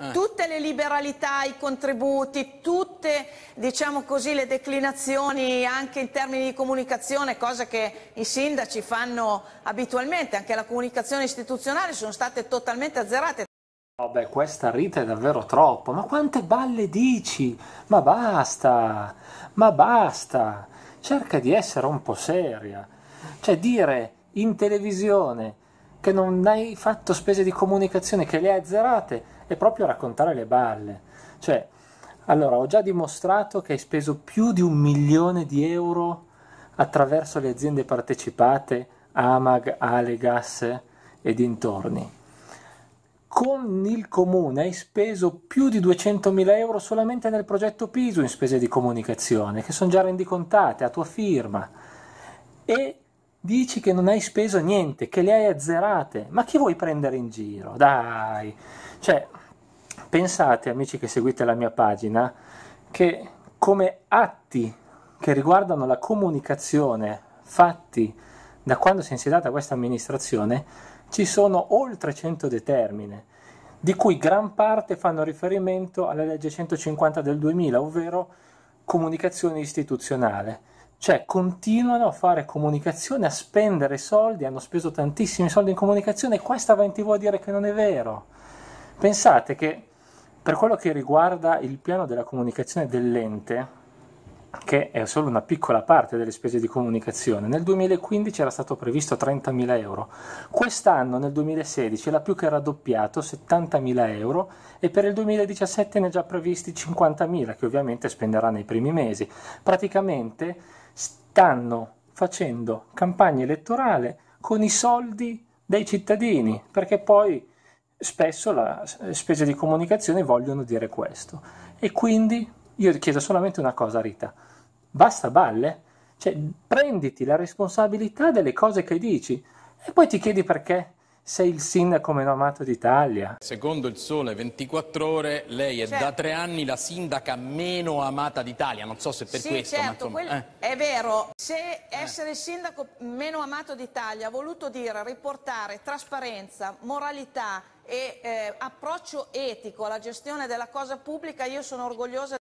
Eh. Tutte le liberalità, i contributi, tutte diciamo così, le declinazioni anche in termini di comunicazione, cosa che i sindaci fanno abitualmente, anche la comunicazione istituzionale sono state totalmente azzerate. Vabbè, oh, questa rita è davvero troppo, ma quante balle dici? Ma basta, ma basta, cerca di essere un po' seria. Cioè dire in televisione che non hai fatto spese di comunicazione, che le hai azzerate, è proprio raccontare le balle. Cioè, allora, ho già dimostrato che hai speso più di un milione di euro attraverso le aziende partecipate, Amag, Alegas e dintorni. Con il comune hai speso più di 200.000 euro solamente nel progetto Pisu in spese di comunicazione, che sono già rendicontate a tua firma. E Dici che non hai speso niente, che le hai azzerate. Ma chi vuoi prendere in giro? Dai! Cioè, pensate, amici che seguite la mia pagina, che come atti che riguardano la comunicazione fatti da quando si è insediata questa amministrazione, ci sono oltre 100 determine, di cui gran parte fanno riferimento alla legge 150 del 2000, ovvero comunicazione istituzionale cioè continuano a fare comunicazione, a spendere soldi, hanno speso tantissimi soldi in comunicazione e questa va in tv a dire che non è vero. Pensate che per quello che riguarda il piano della comunicazione dell'ente, che è solo una piccola parte delle spese di comunicazione, nel 2015 era stato previsto 30.000 euro, quest'anno nel 2016 l'ha più che raddoppiato 70.000 euro e per il 2017 ne ha già previsti 50.000 che ovviamente spenderà nei primi mesi. Praticamente stanno facendo campagna elettorale con i soldi dei cittadini, perché poi spesso le spese di comunicazione vogliono dire questo. E quindi io chiedo solamente una cosa, Rita. Basta balle? Cioè, prenditi la responsabilità delle cose che dici e poi ti chiedi perché sei il sindaco meno amato d'Italia. Secondo il Sole 24 Ore, lei è certo. da tre anni la sindaca meno amata d'Italia. Non so se per sì, questo. Certo, ma insomma, eh. è vero. Se eh. essere il sindaco meno amato d'Italia ha voluto dire riportare trasparenza, moralità e eh, approccio etico alla gestione della cosa pubblica, io sono orgogliosa.